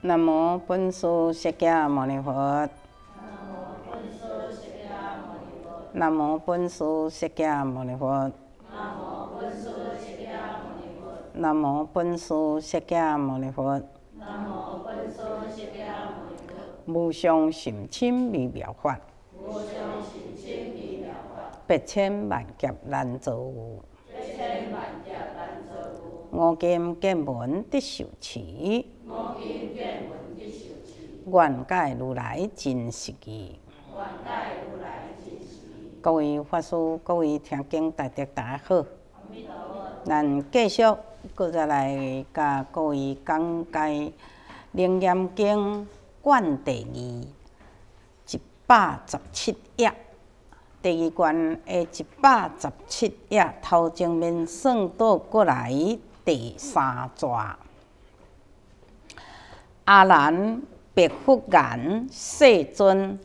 南无本师释迦牟尼佛。南无本师释迦牟尼佛。南无本师释迦牟尼佛。南无本师释迦牟尼佛。无上甚深微妙法，百千万劫难遭遇，我今见闻得受持。愿界如来真实语。各位法师、各位听经大德，大家好。咱继续，搁再来甲各位讲解《楞严经》卷第二一百十七页。第二卷诶，一百十七页，头正面算倒过来第三章。阿难。白福言世尊，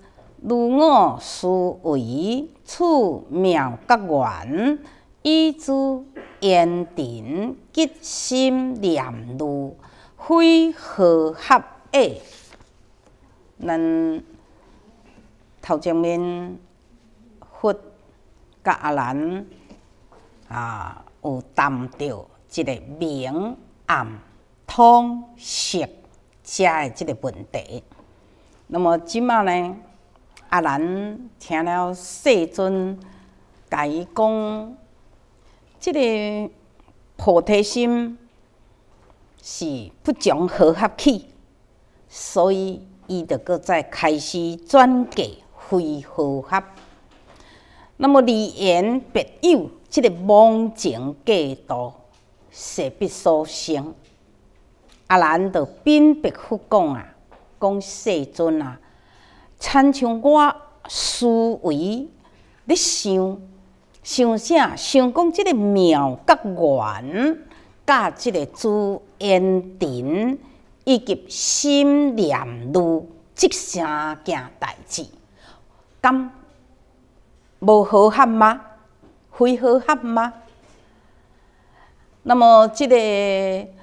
如我思维，此妙觉缘，以诸严净，极心念路，非何合耶？咱头前面佛甲阿兰啊，有谈到一个明暗通色。食诶，即个问题。那么即卖呢，阿兰听了世尊甲伊讲，即个菩提心是不从合合起，所以伊就搁再开始转给非合合。那么离言别有即个妄情过度，势必所生。阿兰就辨别复讲啊，讲世尊啊，参像我思维，你想想啥？想讲即个妙觉缘，甲即个朱颜尘，以及心念路即三件代志，敢无好合吗？非好合吗？那么即个。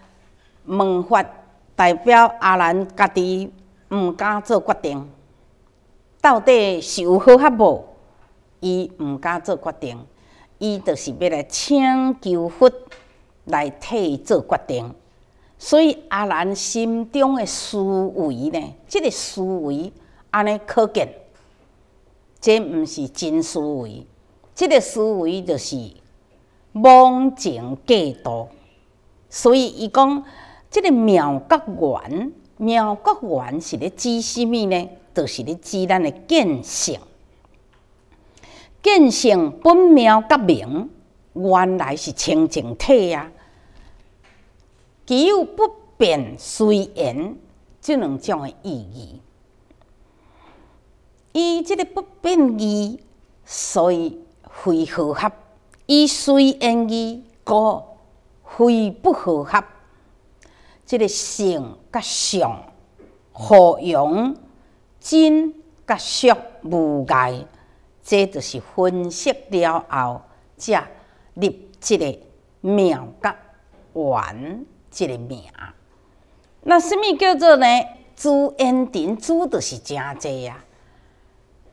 问法代表阿兰家己毋敢做决定，到底是有好合无？伊毋敢做决定，伊就是要来请求佛来替伊做决定。所以阿兰心中的思维呢？即个思维安尼可见，这毋是真思维，即个思维就是妄情过度。所以伊讲。即个妙觉圆，妙觉圆是咧指啥物呢？就是咧指咱的见性，见性本妙觉明，原来是清净体啊。具有不变随缘即两种的意义。伊即个不变义，所以非合合；伊随缘义，故非不合合。即个性甲相、火、阳、真甲俗无碍，即就是分析了后，才立即个妙甲完即个名。那什物叫做呢？朱恩璋朱就是诚济啊。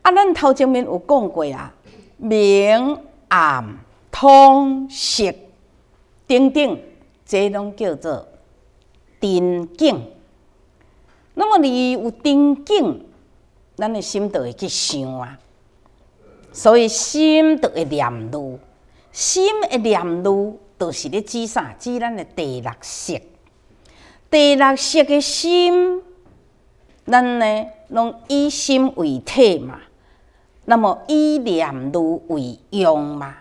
啊，咱头前面有讲过啊，明暗、通识等等，即拢叫做。定境，那么你有定境，咱的心就会去想啊。所以心就会念路，心会念路，就是咧指啥？指咱的第六识。第六识的心，咱呢拢以心为体嘛，那么以念路为用嘛。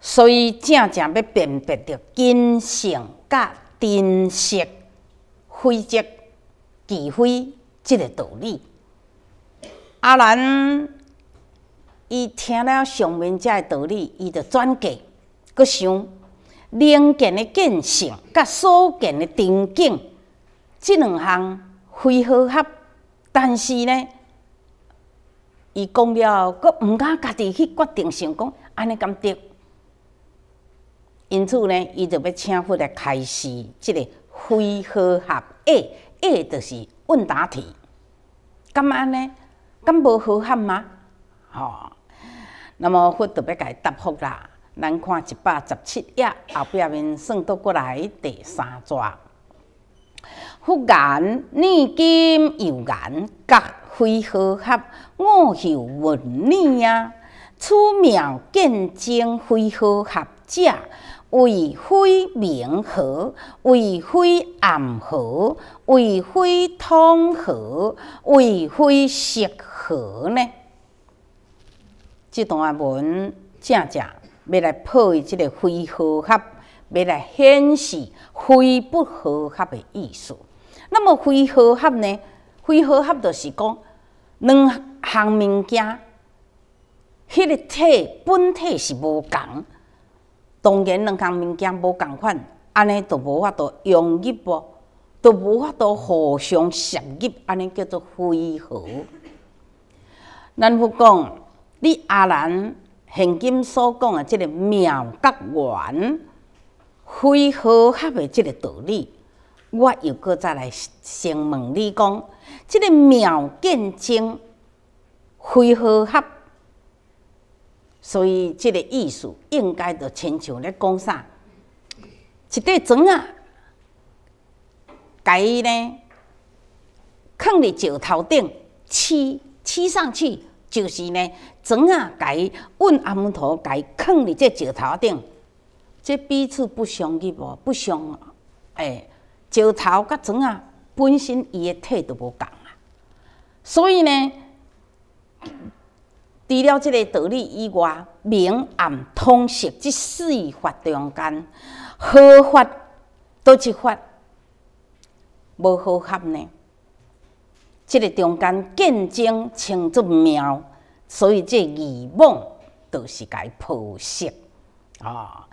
所以真正要辨别着根性甲。珍惜、挥泽、即讳，即个道理。阿兰，伊听了上面个道理，伊就转过，佮想，练剑的见性佮所见的定境，即两项非好合。但是呢，伊讲了，阁毋敢家己去决定成功，安尼敢得？因此呢，伊就要请佛来开示即个会合合，哎哎，就是问答题。干嘛呢？敢无好汉吗？哦，那么佛要甲伊答复啦。咱看一百十七页后壁面，算倒过来第三章。忽然念经，又言，甲会合合，我休问你啊。此妙见真会合合者。为非明合，为非暗合，为非通合，为非适合呢？这段文正正要来破译这个非合合，要来显示非不合合的意思。那么非合合呢？非合合就是讲两项物件，迄个体本体是无共。当然，两项物件无共款，安尼都无法度融入哦，都无法度互相适应，安尼叫做非合。难佛讲，你阿兰现今所讲的即个妙格缘非合合的即个道理，我又搁再来先问你讲，这个妙见经非合合？所以，即个意思应该就亲像咧讲啥，一块砖啊，伊呢，放伫石头顶，砌砌上去，就是呢，砖啊伊揾阿木头，伊放伫即石头顶，这彼此不相依无不相，诶。石头甲砖啊，本身伊个体都无同啊，所以呢。除了即个道理以外，明暗通识即四法中间，好法多几法，无合合呢？这个中间见证清作妙，所以这愚梦都是该破析啊，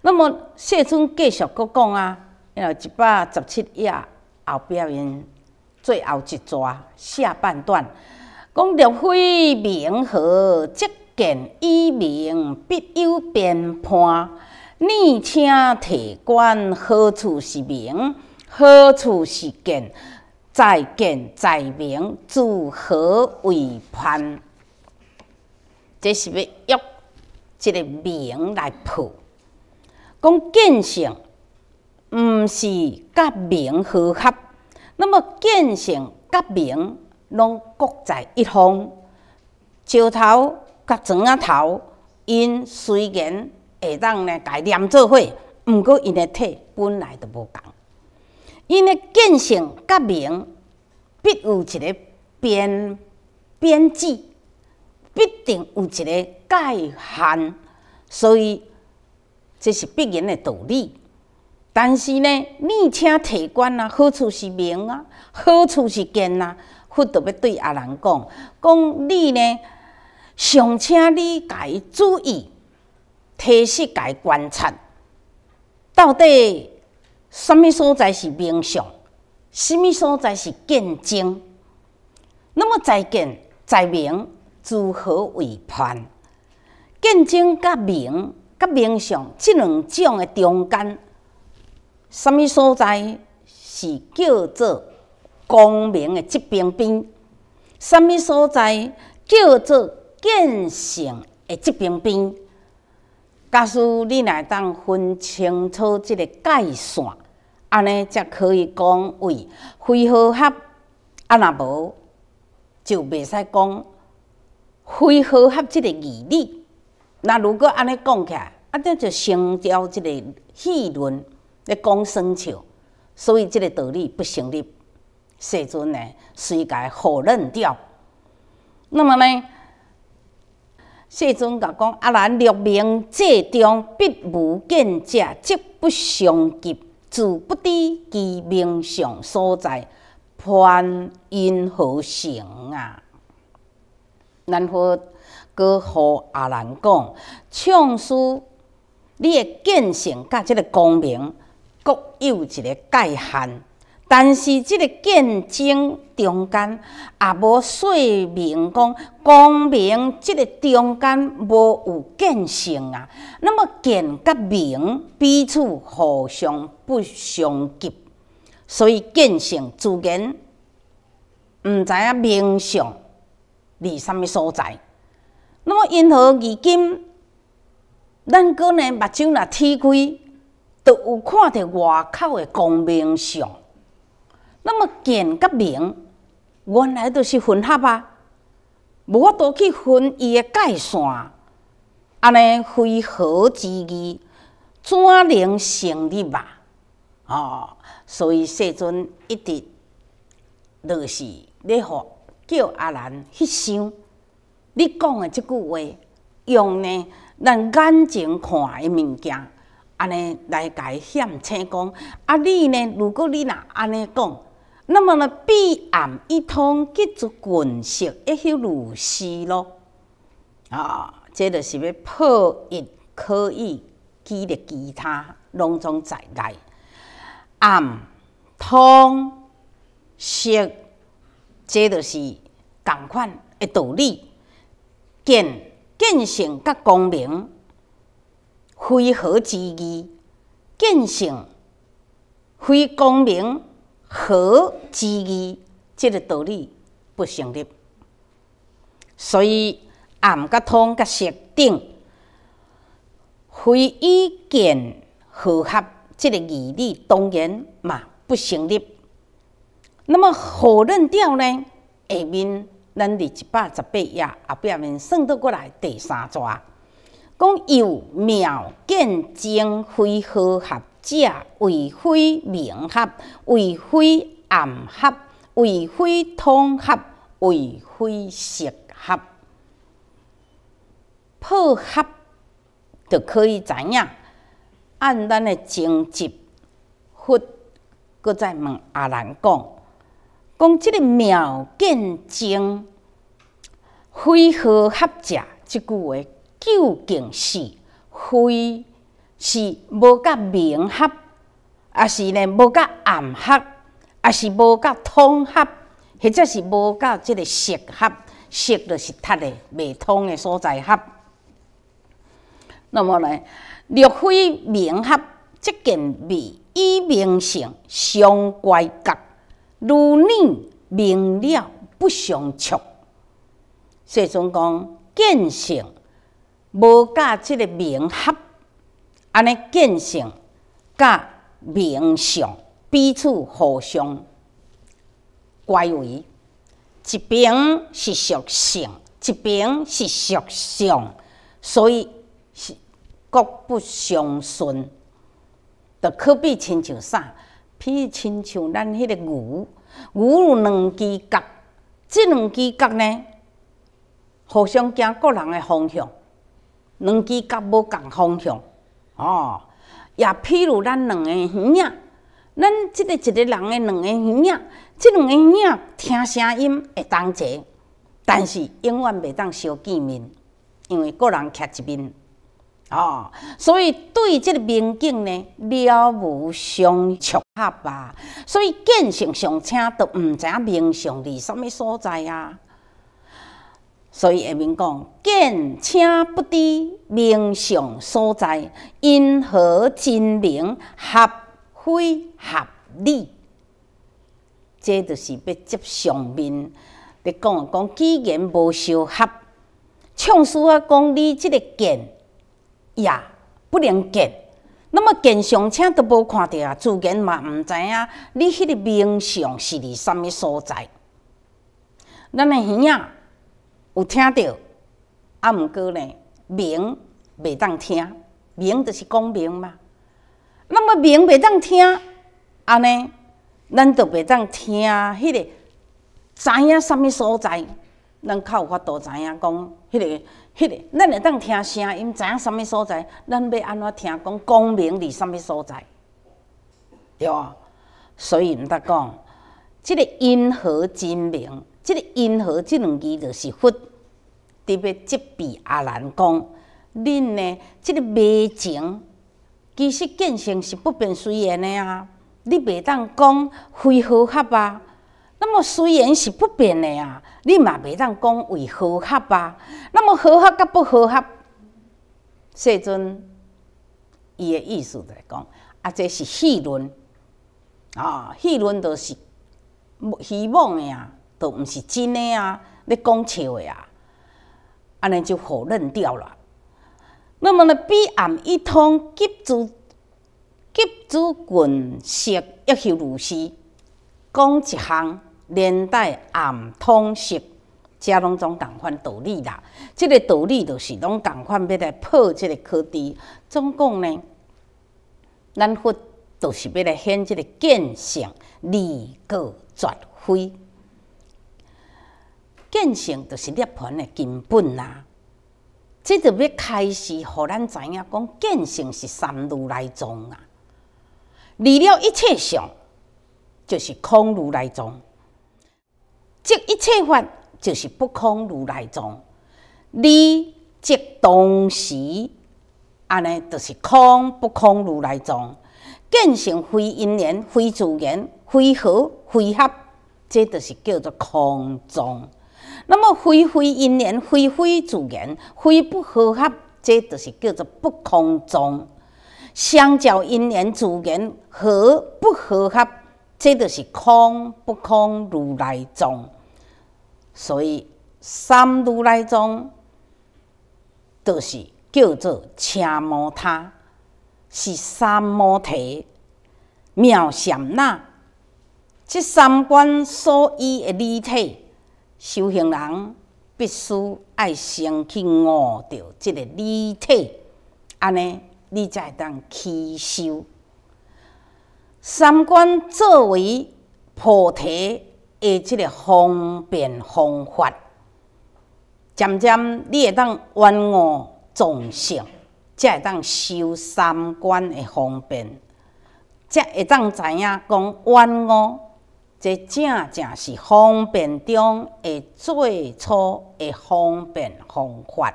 那么谢春继续佫讲啊，然后一百十七页后边因最后一章下半段。讲着非明和即见以明必有偏判，你请提观何处是明，何处是见，再见在明，自何为判？这是要约一个明来破。讲见性，毋是甲明合合，那么见性甲明。拢各在一方，石头甲砖啊头，因虽然会当呢，家黏做伙，毋过因的体本来就无共，因的建性甲名，必有一个边边界，必定有一个界限，所以这是必然的道理。但是呢，你请提观啊，好处是名啊，好处是见啊。佛就要对阿人讲，讲你呢，上请你己注意，提示己观察，到底什么所在是冥相，什么所在是见证？那么再见再明如何为判？见证甲明甲冥相即两种的中间，什么所在是叫做？光明的这边边，什物所在叫做建成诶，这边边，假使你来当分清楚即个界线，安尼则可以讲为非合合，啊，若无就袂使讲非合合即个义理。那如果安尼讲起来，啊，这就成交即个议论，咧讲生笑，所以即个道理不成立。世尊呢，随该否认掉。那么呢，世尊甲讲，阿难六名即中必无见者，即不相及，自不知其名相所在，判因何成啊？然后佮阿难讲，唱说你的见性甲即个光明各有一个界限。但是，即个见证中间也无说明讲，光明即个中间无有见性啊。那么，见甲明彼此互相不相及，所以见性自然毋知影明相伫啥物所在。那么，因何如今咱个呢？目睭若睁开，就有看着外口的光明相。那么见甲明，原来就是混合啊，无法度去分伊个界线，安尼非合之意，怎能成立啊？哦，所以世尊一直就是咧，互叫阿兰去想，你讲的即句话，用呢咱眼睛看的物件，安尼来解显清讲，啊，你呢？如果你若安尼讲，那么呢？壁暗一通，叫做滚色一去如丝咯。啊，这就是要破译，可以建立其他囊中在内，暗通色，这就是共款的道理。见见性甲光明，非好之意；见性非光明。合之意，这个道理不成立，所以暗、甲通、甲实定，非意见合合，这个义理当然嘛不成立。那么何论调呢？下面咱伫一百十八页后壁面算倒过来第三章，讲有妙见精非合合。者为非明合，为非暗合，为非通合，为非色合，破合就可以知影，按咱的宗旨，佛搁再问阿难讲，讲即个妙见经非合合者，即句话究竟是非？是无甲明合，啊是呢无甲暗合，啊是无甲通合，或者是无甲即个色合，色就是堵的、未通的所在合。那么呢，若非明合，即件味与明性相乖隔；如你明了不相触。所以讲，见性无甲即个明合。安尼，见性甲明相彼此互相乖违，一边是属性，一边是属性，所以是各不相顺。著可比亲像啥？譬如亲像咱迄个牛，牛有两支角，即两支角呢，互相惊各人诶方向，两支角无共方向。哦，也譬如咱两个耳仔，咱即个一个人的两个耳仔，即两个耳听声音会当齐，但是永远袂当相见面，因为各人徛一面。哦，所以对即个民警呢了无相撮合吧，所以见性上车都毋知影面相伫啥物所在啊。所以下面讲见请不知名相所在，因何真明合非合理？这就是要接上面，你讲讲既然无修合，唱书啊，讲你即个见也不能见，那么见相请都无看到啊，自然嘛毋知影你迄个名相是伫什物所在？咱的耳仔。有听到，啊？毋过呢，明袂当听，明就是讲明嘛。那么明袂当听，安尼，咱就袂当听，迄个知影什物所在，咱较有法度知影讲，迄个迄个，咱会当听声音，知影什物所在，咱要安怎听讲？讲明伫什物所在，对啊。所以毋得讲，即个因何精明？即个因何，即两字就是佛，特别即笔也难讲。恁呢，即个迷情，其实见性是不变随缘的啊。你未当讲非合合啊？那么虽然是不变的啊。你嘛未当讲为合合啊？那么合合甲不合，世尊伊诶意思来讲，啊，这是戏论啊，戏论就是希望的啊。都毋是真的啊！你讲笑个啊！安尼就否认掉了。那么呢，彼岸一通急著急著滚石，一休如斯，讲一项连带暗通石，遮拢总共款道理啦。即个道理就是拢共款要来破即个科技。总共呢，咱佛就是要来显即个见性，离个绝非。见性就是涅槃的根本啦。这就要开始，互咱知影讲，见性是三如来藏啊。离了一切相，就是空如来藏；即一切法就是不空如来藏。你即当时安尼，就是空不空如来藏。见性非因缘，非自然，非合非合，这就是叫做空藏。那么，非非因缘，非非自然，非不合合，这就是叫做不空中。相较因缘自然合不和合，这就是空不空如来中。所以，三如来中，就是叫做车摩他，是三摩提，妙善那，这三观所依的理体。修行人必须爱先去悟着即个理体，安尼你才会当吸修三观。作为菩提的即个方便方法，渐渐你会当圆悟众生，才会当修三观的方便，才会当知影讲圆悟。这真正是方便中的最初的方便方法，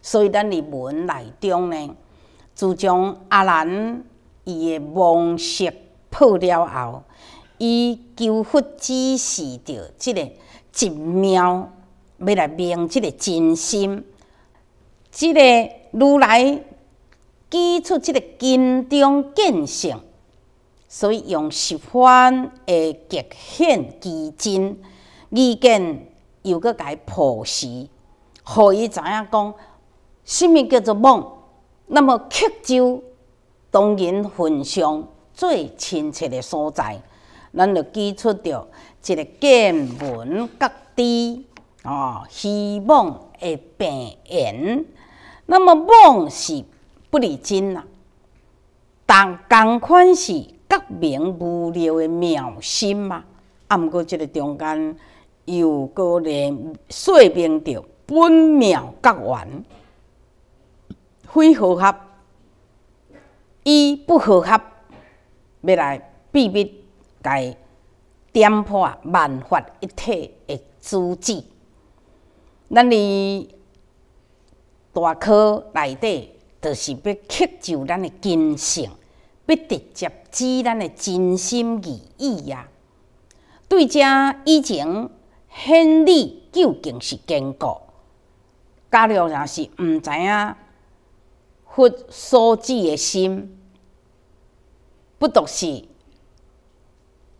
所以咱伫文内中呢，自从阿兰伊诶梦识破了后，伊求佛指示着即个一秒，要来明即个真心，即个如来指出即个经中见性。所以用十番诶极限基金，意见又搁伊剖析，互伊知影讲，虾物叫做梦？那么客州当然云上最亲切的所在，咱就指出着一个见闻各知哦，希望诶病因。那么梦是不离真啦，但同款是。各名无聊诶妙心嘛，啊！毋过即个中间又搁咧说明着本妙各缘非合合，伊不合合，要来秘密该点破万法一体诶主旨。咱咧大科内底，就是要刻就咱诶精性。不直接指咱的真心意意呀！对遮以前献礼究竟是坚固？假如若是毋知影，佛所指的心，不独是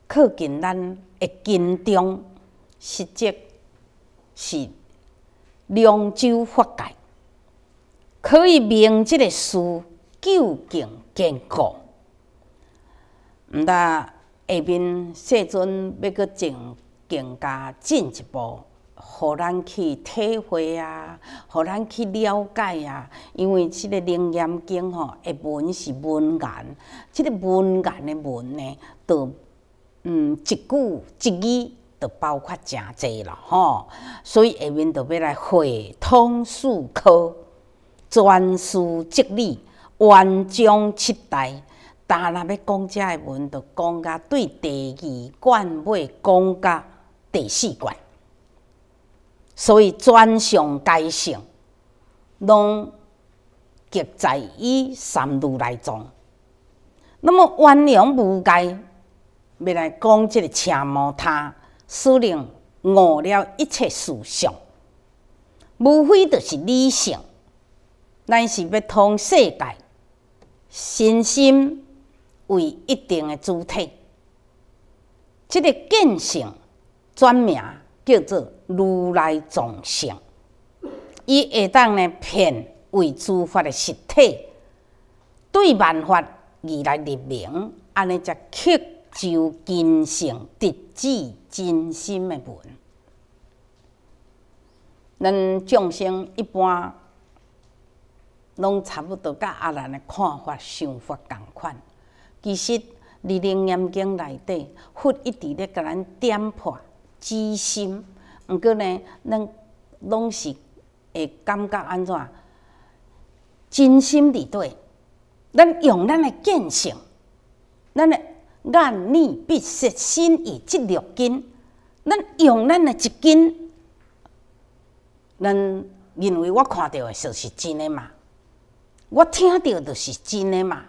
靠近咱的心中，实际是两舟法界，可以明即个事究竟坚固。毋咱下边这阵要阁进更加进一步，互咱去体会啊，互咱去了解啊。因为即个《楞严经》吼，下文是文言，即个文言的文呢，就嗯，一句一句就包括真侪了吼。所以下面就要来会通四科，专书哲理，完整七代。但若要讲遮个文，就讲到对第二卷要讲到第四卷，所以专上该性，拢集在于三度来中。那么原谅无解，要来讲即个车模他，使令悟了一切思想，无非就是理性，咱是要通世界，身心。为一定的主体，这个见性转名叫做如来众生，伊下当呢，骗为诸法的实体，对万法而来立名，安尼则刻就根性，直指真心的门。咱众生一般拢差不多，甲阿兰的看法、想法共款。其实，伫《楞严经》内底，佛一直咧甲咱点破知心。毋过呢，咱拢是会感觉安怎？真心在底，咱用咱的见性，咱的眼念必实心以执六根。咱用咱的一根，咱认为我看到的就是真的嘛？我听到的就是真的嘛？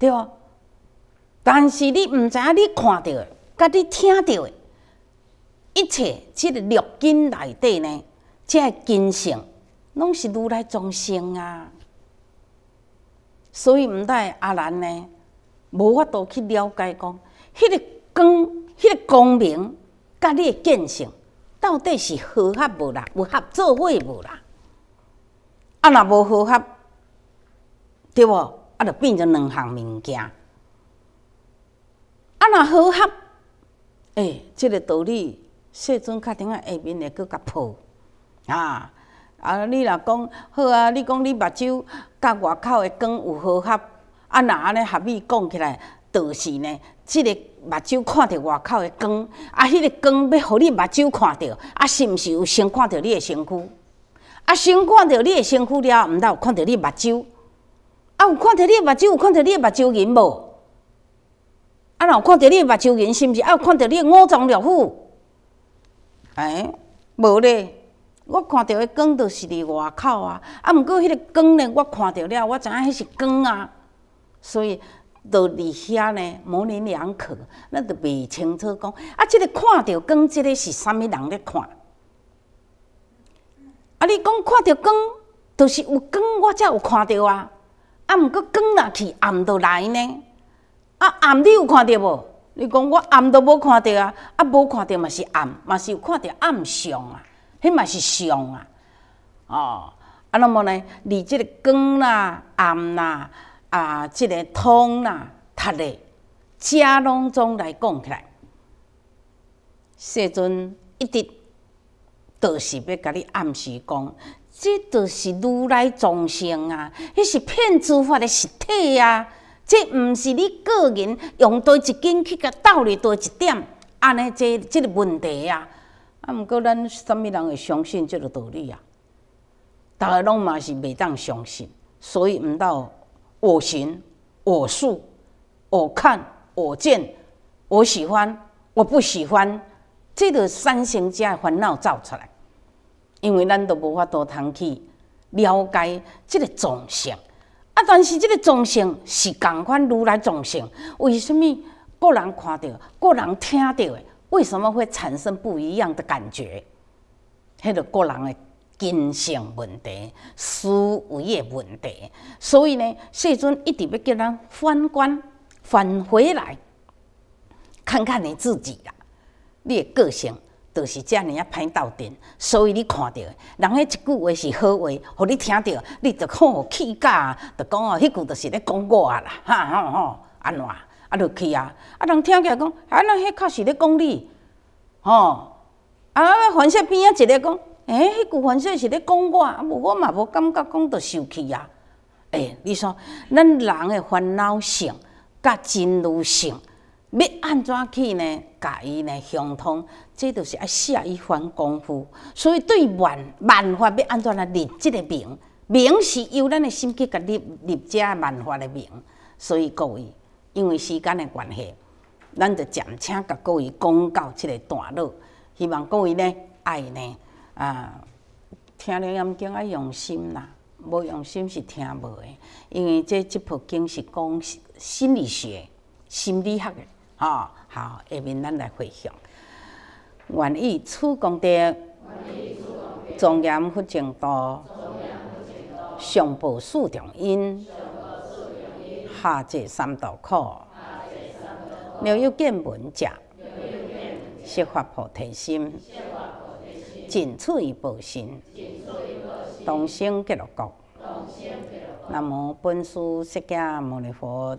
对但是你毋知影你看到的，甲你听到的，一切，即个六根内底呢，即个根性，拢是如来众生啊。所以毋代阿兰呢，无法度去了解讲，迄个光、迄个光明，甲你的见性，到底是和合无啦，有合作伙无啦？阿若无和合，对无？啊，就变成两项物件。啊，若和合诶即个道理，细尊确定啊，下面会搁较破。啊，啊，你若讲好啊，你讲你目睭甲外口的光有好合，啊，若安尼合理讲起来，倒是呢，即个目睭看到外口的光，啊，迄个光要互你目睭看到，啊，是毋是有先看到你的身躯？啊，先看到你的身躯了，毋才有看到你目睭？啊！有看到你的目睭？有看到你的目睭仁无？啊！若有看到你的目睭仁，是毋是？啊！有看到你的五脏六腑？哎，无咧，我看到的光就是伫外口啊。啊！毋过迄个光呢，我看到了，我知影迄是光啊。所以，就伫遐呢，模棱两可，咱就袂清楚讲。啊！即个看到光，即个是啥物人咧看？啊！你讲看到光，就是有光，我则有看到啊。啊！毋过光若去暗都来呢？啊！暗你有看到无？你讲我暗都无看到啊！啊，无看到嘛是暗，嘛是有看到暗相啊，迄嘛是相啊。哦，啊，那么呢，你即个光啦、暗啦啊，这个通啦、读咧，遮拢总来讲起来，世阵一直都是要甲你暗示讲。这就是如来众生啊，迄是骗诸法的实体啊！这毋是你个人用多一斤去甲斗理多一点，安尼这这个问题啊！啊，毋过咱啥物人会相信即个道理啊？大家拢嘛是袂当相信，所以毋到我行我素，我看我见，我喜欢我不喜欢，这著三行者烦恼造出来。因为咱都无法度通去了解即个众生，啊，但是即个众生是共款如来众生，为什物个人看到、个人听到的，为什么会产生不一样的感觉？迄个个人的精性问题、思维的问题，所以呢，世尊一直要叫人反观，返回来看看你自己啦，你的个性。就是遮尔啊，歹斗阵，所以你看到，人迄一句话是好话，互你听到，你就吼气啊，就讲哦，迄句就是咧讲我啦，哈吼吼，安怎？啊，就去啊！啊，人听起讲，啊，那迄确实咧讲你，吼，啊，凡射边啊，一个讲，诶，迄句凡射是咧讲我，啊无我嘛无感觉讲着受气啊。诶，你说，咱人的烦恼性，甲真如性。要安怎去呢？甲伊呢相通，即就是爱下一番功夫。所以对万万法要安怎来立即个名？名是由咱的心去甲立立者万法的名。所以各位，因为时间的关系，咱就暂且甲各位讲到即个段落。希望各位呢爱呢啊，听了音经啊用心啦，无用心是听无的。因为这这部经是讲心理学、心理学个。哦，好，下面咱来回想。愿以此功德庄严佛净土，上报四重恩，下济三道苦。妙有见闻者，悉发菩提心，尽处于报身，同生极乐国。那么，本师释迦牟尼佛。